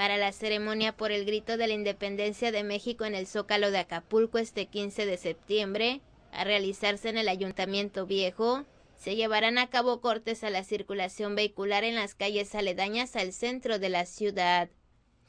para la ceremonia por el grito de la independencia de México en el Zócalo de Acapulco este 15 de septiembre, a realizarse en el Ayuntamiento Viejo, se llevarán a cabo cortes a la circulación vehicular en las calles aledañas al centro de la ciudad.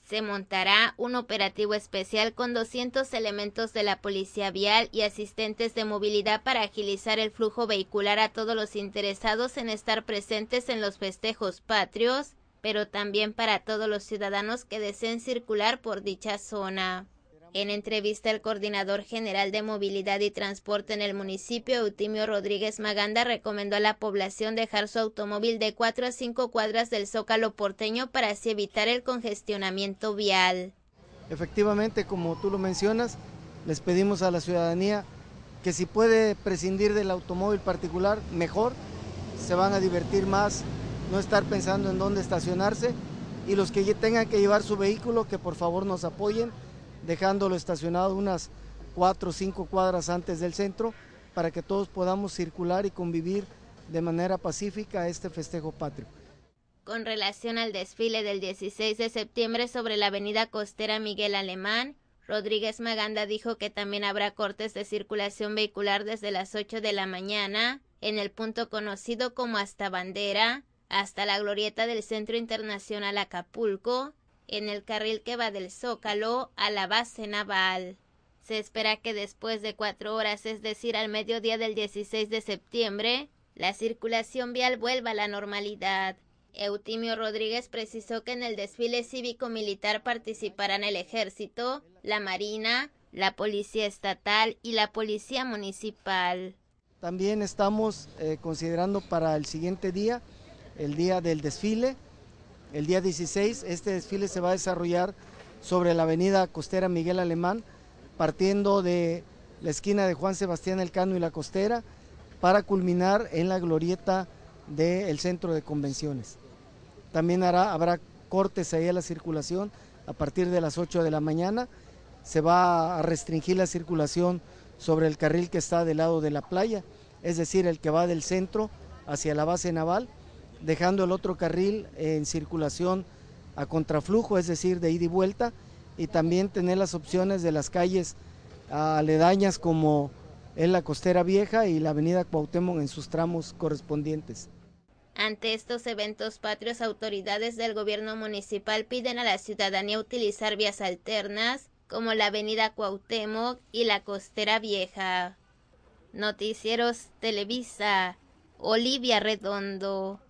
Se montará un operativo especial con 200 elementos de la Policía Vial y asistentes de movilidad para agilizar el flujo vehicular a todos los interesados en estar presentes en los festejos patrios pero también para todos los ciudadanos que deseen circular por dicha zona. En entrevista, el coordinador general de movilidad y transporte en el municipio, Eutimio Rodríguez Maganda, recomendó a la población dejar su automóvil de 4 a 5 cuadras del zócalo porteño para así evitar el congestionamiento vial. Efectivamente, como tú lo mencionas, les pedimos a la ciudadanía que si puede prescindir del automóvil particular, mejor, se van a divertir más, no estar pensando en dónde estacionarse y los que tengan que llevar su vehículo que por favor nos apoyen dejándolo estacionado unas cuatro o cinco cuadras antes del centro para que todos podamos circular y convivir de manera pacífica este festejo patrio. Con relación al desfile del 16 de septiembre sobre la avenida costera Miguel Alemán, Rodríguez Maganda dijo que también habrá cortes de circulación vehicular desde las 8 de la mañana en el punto conocido como Hasta Bandera, hasta la glorieta del Centro Internacional Acapulco, en el carril que va del Zócalo a la base naval. Se espera que después de cuatro horas, es decir, al mediodía del 16 de septiembre, la circulación vial vuelva a la normalidad. Eutimio Rodríguez precisó que en el desfile cívico-militar participarán el Ejército, la Marina, la Policía Estatal y la Policía Municipal. También estamos eh, considerando para el siguiente día el día del desfile. El día 16 este desfile se va a desarrollar sobre la avenida costera Miguel Alemán, partiendo de la esquina de Juan Sebastián Elcano y la costera, para culminar en la glorieta del centro de convenciones. También habrá cortes ahí a la circulación a partir de las 8 de la mañana. Se va a restringir la circulación sobre el carril que está del lado de la playa, es decir, el que va del centro hacia la base naval dejando el otro carril en circulación a contraflujo, es decir, de ida y vuelta, y también tener las opciones de las calles aledañas como en la Costera Vieja y la Avenida Cuauhtémoc en sus tramos correspondientes. Ante estos eventos patrios, autoridades del gobierno municipal piden a la ciudadanía utilizar vías alternas como la Avenida Cuauhtémoc y la Costera Vieja. Noticieros Televisa, Olivia Redondo.